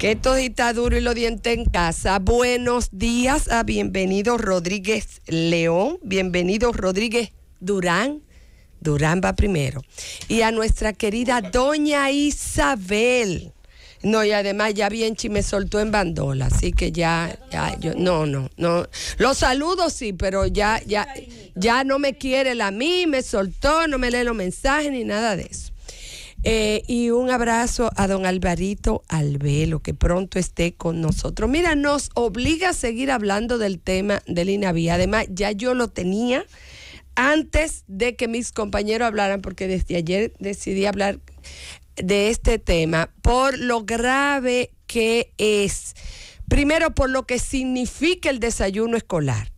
Que todita está duro y lo diente en casa. Buenos días a bienvenido Rodríguez León, bienvenido Rodríguez Durán. Durán va primero. Y a nuestra querida doña Isabel. No, y además ya Bienchi me soltó en bandola, así que ya, ya yo, no, no, no. Los saludo sí, pero ya, ya, ya no me quiere la mí, me soltó, no me lee los mensajes ni nada de eso. Eh, y un abrazo a don Alvarito Albelo, que pronto esté con nosotros. Mira, nos obliga a seguir hablando del tema del INAVI. Además, ya yo lo tenía antes de que mis compañeros hablaran, porque desde ayer decidí hablar de este tema por lo grave que es. Primero, por lo que significa el desayuno escolar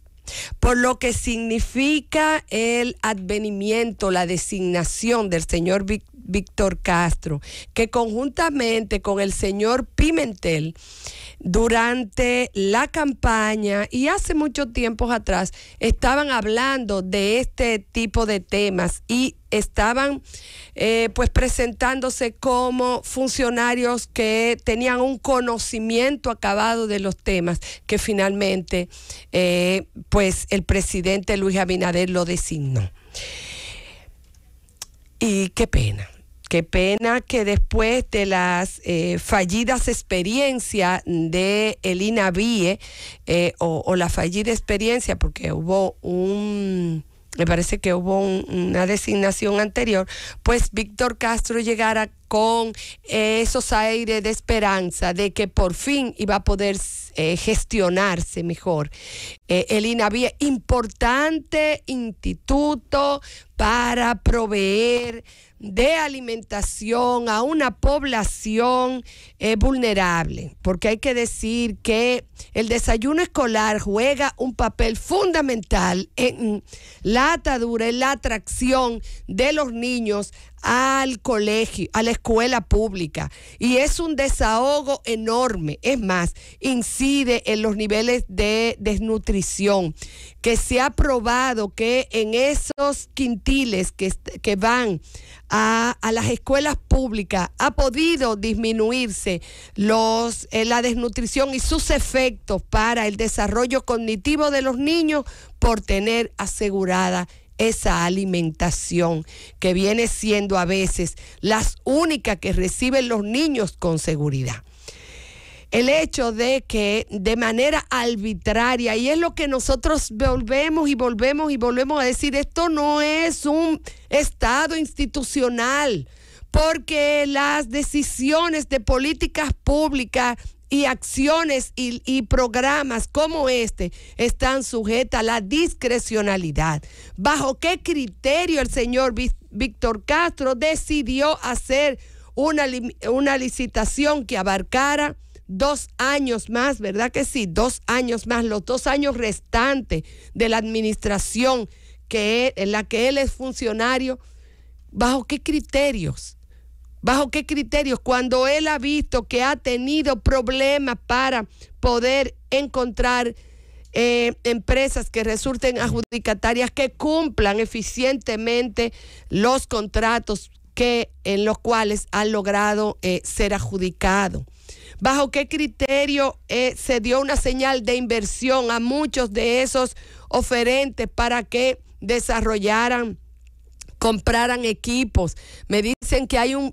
por lo que significa el advenimiento, la designación del señor Víctor Castro, que conjuntamente con el señor Pimentel, durante la campaña y hace mucho tiempo atrás, estaban hablando de este tipo de temas y estaban eh, pues presentándose como funcionarios que tenían un conocimiento acabado de los temas que finalmente eh, pues el presidente Luis Abinader lo designó. Y qué pena. Qué pena que después de las eh, fallidas experiencias de el INAVIE, o, la fallida experiencia, porque hubo un, me parece que hubo una designación anterior, pues Víctor Castro llegara con esos aires de esperanza de que por fin iba a poder eh, gestionarse mejor. Eh, el un importante instituto para proveer de alimentación a una población eh, vulnerable, porque hay que decir que el desayuno escolar juega un papel fundamental en la atadura, en la atracción de los niños al colegio, a la escuela pública. Y es un desahogo enorme. Es más, incide en los niveles de desnutrición, que se ha probado que en esos quintiles que, van a, las escuelas públicas ha podido disminuirse los, eh, la desnutrición y sus efectos para el desarrollo cognitivo de los niños por tener asegurada esa alimentación que viene siendo a veces las únicas que reciben los niños con seguridad. El hecho de que de manera arbitraria, y es lo que nosotros volvemos y volvemos y volvemos a decir, esto no es un Estado institucional, porque las decisiones de políticas públicas y acciones y, programas como este están sujetas a la discrecionalidad. ¿Bajo qué criterio el señor Víctor Castro decidió hacer una, una licitación que abarcara dos años más, ¿verdad que sí? Dos años más, los dos años restantes de la administración que, e, en la que él es funcionario, ¿bajo qué criterios? ¿Bajo qué criterios? Cuando él ha visto que ha tenido problemas para poder encontrar eh, empresas que resulten adjudicatarias, que cumplan eficientemente los contratos que, en los cuales ha logrado eh, ser adjudicado. ¿Bajo qué criterio eh, se dio una señal de inversión a muchos de esos oferentes para que desarrollaran, compraran equipos? Me dicen que hay un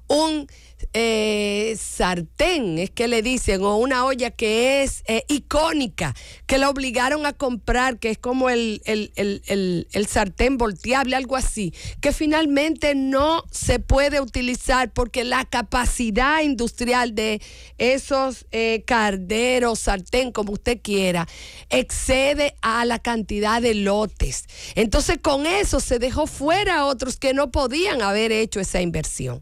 un eh, sartén, es que le dicen, o una olla que es eh, icónica, que la obligaron a comprar, que es como el, sartén volteable, algo así, que finalmente no se puede utilizar porque la capacidad industrial de esos eh, carderos, sartén, como usted quiera, excede a la cantidad de lotes. Entonces con eso se dejó fuera a otros que no podían haber hecho esa inversión.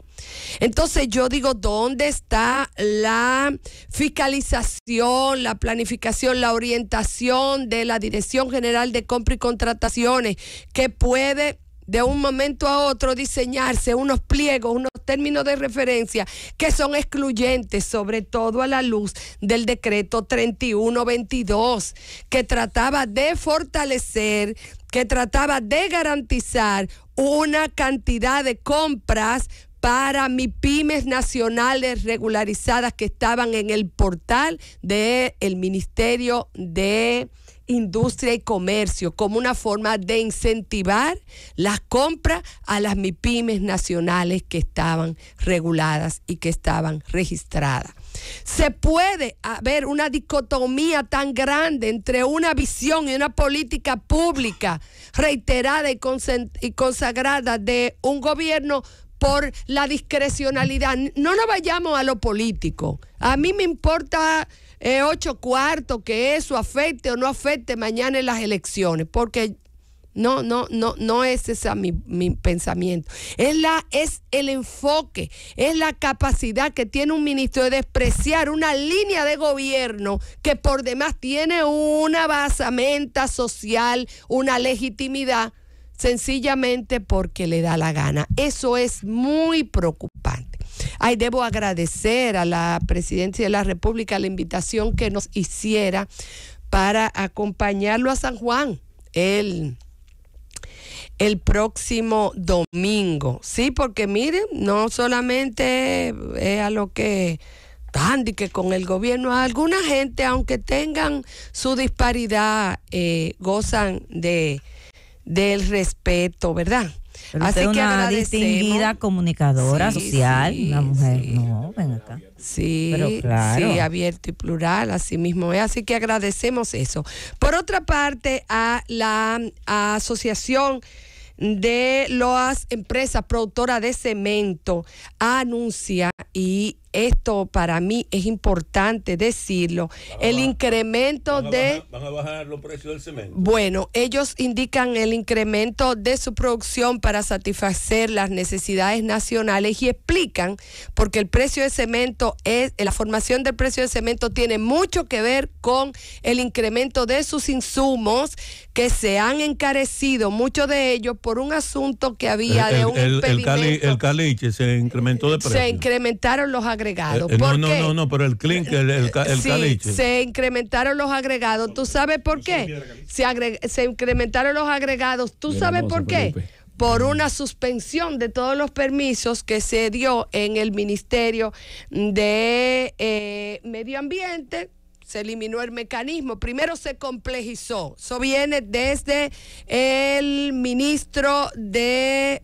Entonces yo digo, ¿dónde está la fiscalización, la planificación, la orientación de la Dirección General de Compra y Contrataciones que puede de un momento a otro diseñarse unos pliegos, unos términos de referencia que son excluyentes, sobre todo a la luz del decreto 3122, que trataba de fortalecer, que trataba de garantizar una cantidad de compras para mipymes nacionales regularizadas que estaban en el portal del Ministerio de Industria y Comercio como una forma de incentivar las compras a las mipymes nacionales que estaban reguladas y que estaban registradas. Se puede haber una dicotomía tan grande entre una visión y una política pública reiterada y consagrada de un gobierno por la discrecionalidad. No nos vayamos a lo político. A mí me importa eh, ocho cuartos que eso afecte o no afecte mañana en las elecciones, porque no, no, no, no es ese mi, mi, pensamiento. Es, la, es el enfoque, es la capacidad que tiene un ministro de despreciar una línea de gobierno que por demás tiene una basamenta social, una legitimidad sencillamente porque le da la gana. Eso es muy preocupante. Ay, debo agradecer a la presidencia de la República la invitación que nos hiciera para acompañarlo a San Juan. el próximo domingo. Sí, porque miren, no solamente es a lo que y que con el gobierno, alguna gente, aunque tengan su disparidad, eh, gozan de, del respeto, ¿verdad? Así que una distinguida comunicadora social, una mujer. Sí. No, acá. Sí, sí, abierto y plural, así mismo es. Así que agradecemos eso. Por otra parte, a la Asociación de las Empresas Productoras de Cemento anuncia y esto para mí es importante decirlo, el incremento de... a bajar los precios del cemento. Bueno, ellos indican el incremento de su producción para satisfacer las necesidades nacionales y explican porque el precio de cemento es, la formación del precio de cemento tiene mucho que ver con el incremento de sus insumos que se han encarecido, muchos de ellos, por un asunto que había de un el, caliche se incrementó de precio. Se incrementaron los eh, eh, no, no, no, no, pero el clínico, eh, el, Se incrementaron los agregados. ¿Tú sabes por qué? Se, se incrementaron los agregados. ¿Tú sabes por qué? Por una suspensión de todos los permisos que se dio en el Ministerio de Medio Ambiente, se eliminó el mecanismo. Primero se complejizó. Eso viene desde el ministro de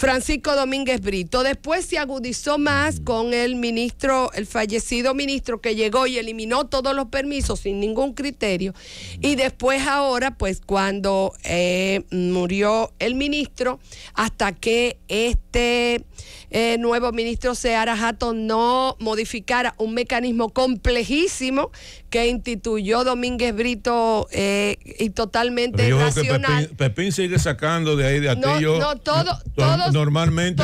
Francisco Domínguez Brito. Después se agudizó más con el ministro, el fallecido ministro que llegó y eliminó todos los permisos sin ningún criterio. Y después ahora, pues cuando eh, murió el ministro, hasta que este eh, nuevo ministro Seara Jato no modificara un mecanismo complejísimo que instituyó Domínguez Brito eh, y totalmente nacional. Pepín, Pepín, sigue sacando de ahí de atillo. No, no, todo, todo normalmente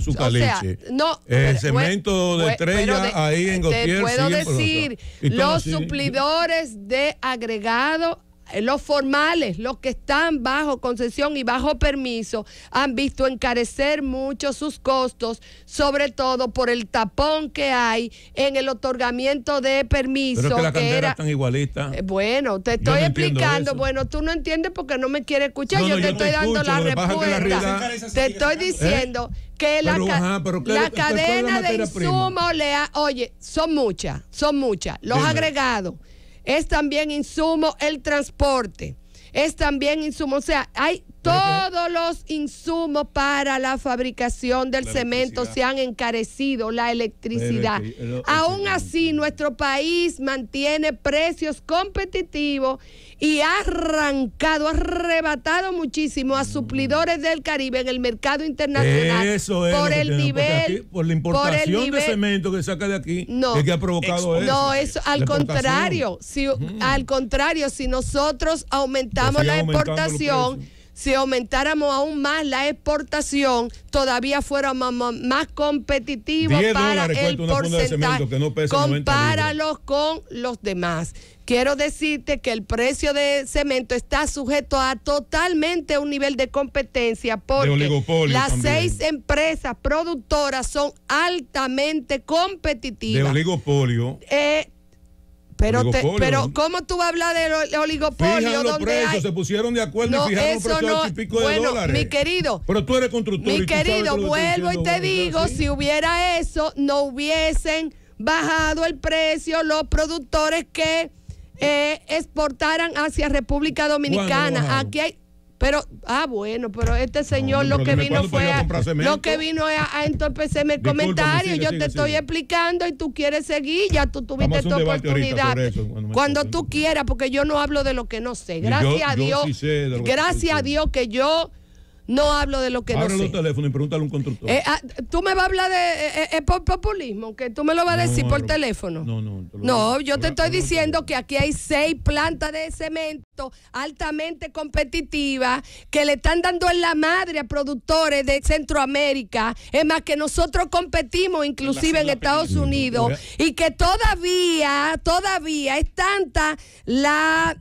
su, caliche. no, eh, el cemento de estrella ahí en Te puedo decir, los suplidores de agregado los formales, los que están bajo concesión y bajo permiso, han visto encarecer mucho sus costos, sobre todo por el tapón que hay en el otorgamiento de permiso. Pero es que la eh, Bueno, te estoy explicando. Bueno, tú no entiendes porque no me quieres escuchar. yo, te estoy dando la respuesta. Te estoy diciendo. que la, la cadena de insumos le ha, oye, son muchas, son muchas. Los agregados, es también insumo el transporte, es también insumo, o sea, hay todo todos los insumos para la fabricación del cemento se han encarecido, la electricidad. Aún así, nuestro país mantiene precios competitivos y ha arrancado, ha arrebatado muchísimo a mm. suplidores del Caribe en el mercado internacional por el nivel por la importación de cemento que saca de aquí no, que ha provocado eso. No, eso al contrario, si mm. al contrario, si nosotros aumentamos la importación, si aumentáramos aún más la exportación, todavía fuéramos más competitivos para el porcentaje. No Compáralos con los demás. Quiero decirte que el precio de cemento está sujeto a totalmente un nivel de competencia porque las seis empresas productoras son altamente competitivas. De oligopolio. Eh, pero, te, pero ¿cómo tú vas a hablar del oligopolio? los donde precios, se pusieron de acuerdo y fijaron los precios no... pico de bueno, dólares. Mi querido. Pero tú eres constructor. Mi querido, vuelvo y te digo, si hubiera eso, no hubiesen bajado el precio los productores que eh, exportaran hacia República Dominicana. Aquí hay, pero, ah, bueno, pero este señor lo que vino fue a, lo que vino a, entorpecerme el comentario. Yo te estoy explicando y tú quieres seguir, ya tú tuviste tu oportunidad. cuando, tú quieras, porque yo no hablo de lo que no sé. Gracias a Dios. gracias a Dios que yo no hablo de lo que no sé. y pregúntale a un constructor. Eh, ah, tú me vas a hablar de eh, eh, populismo, que tú me lo vas a decir por teléfono. No, no. no, yo te estoy diciendo que aquí hay seis plantas de cemento altamente competitivas que le están dando en la madre a productores de Centroamérica. Es más, que nosotros competimos inclusive en, Estados Unidos y que todavía, todavía es tanta la,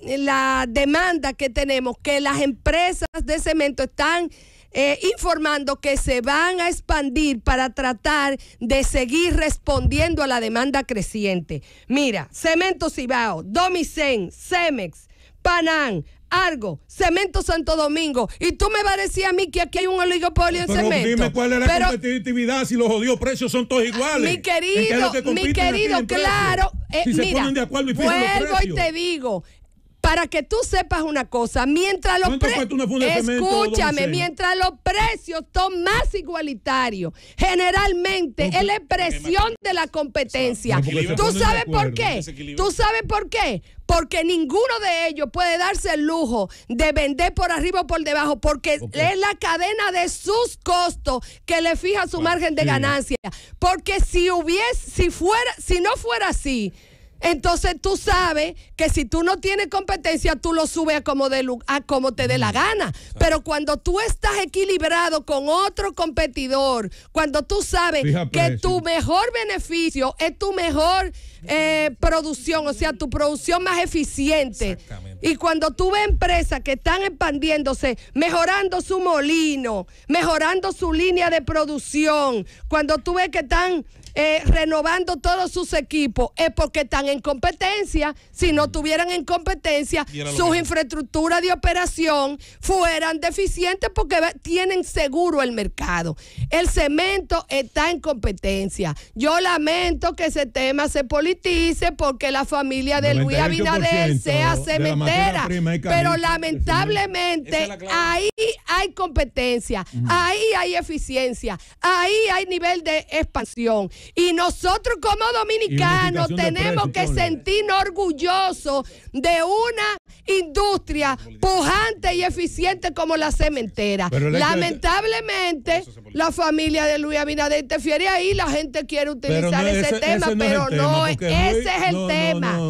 la demanda que tenemos que las empresas de cemento están eh, informando que se van a expandir para tratar de seguir respondiendo a la demanda creciente. Mira, Cemento Cibao, Domicén, Cemex, Panán, Argo, Cemento Santo Domingo. Y tú me vas a decir a mí que aquí hay un oligopolio en Pero cemento. Dime cuál la competitividad si los odios precios son todos iguales. Mi querido, mi querido, claro. Eh, mira, se vuelvo y te digo, para que tú sepas una cosa, mientras los precios. Escúchame, mientras los precios son más igualitarios, generalmente es la presión de la competencia. ¿Tú sabes por qué? ¿Tú sabes por qué? porque ninguno de ellos puede darse el lujo de vender por arriba o por debajo, porque es la cadena de sus costos que le fija su margen de ganancia. Porque si hubiese, si fuera, si no fuera así, entonces tú sabes que si tú no tienes competencia, tú lo subes a como, de, como te dé la mm. gana. Pero cuando tú estás equilibrado con otro competidor, cuando tú sabes que tu mejor beneficio es tu mejor eh, producción, o sea, tu producción más eficiente. Y cuando tú ves empresas que están expandiéndose, mejorando su molino, mejorando su línea de producción, cuando tú ves que están eh, renovando todos sus equipos es porque están en competencia. Si no tuvieran en competencia, sus infraestructuras de operación fueran deficientes porque tienen seguro el mercado. El cemento está en competencia. Yo lamento que ese tema se politice porque la familia de Luis Abinader sea cementera, pero lamentablemente ahí hay competencia, ahí hay eficiencia, ahí hay nivel de expansión. Y nosotros como dominicanos tenemos que sentirnos orgullosos de una industria pujante y eficiente como la cementera. Lamentablemente, la familia de Luis Abinader interfiere ahí, la gente quiere utilizar ese, tema, pero no, ese es el tema.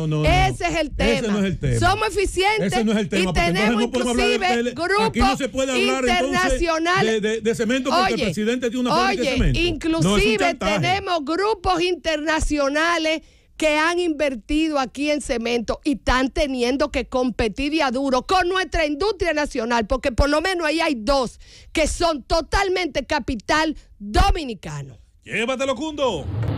Ese es el tema. Somos eficientes y tenemos inclusive grupos internacionales. De, cemento oye, presidente una oye, Inclusive tenemos grupos internacionales que han invertido aquí en cemento y están teniendo que competir ya duro con nuestra industria nacional, porque por lo menos ahí hay dos que son totalmente capital dominicano. Llévatelo, Cundo.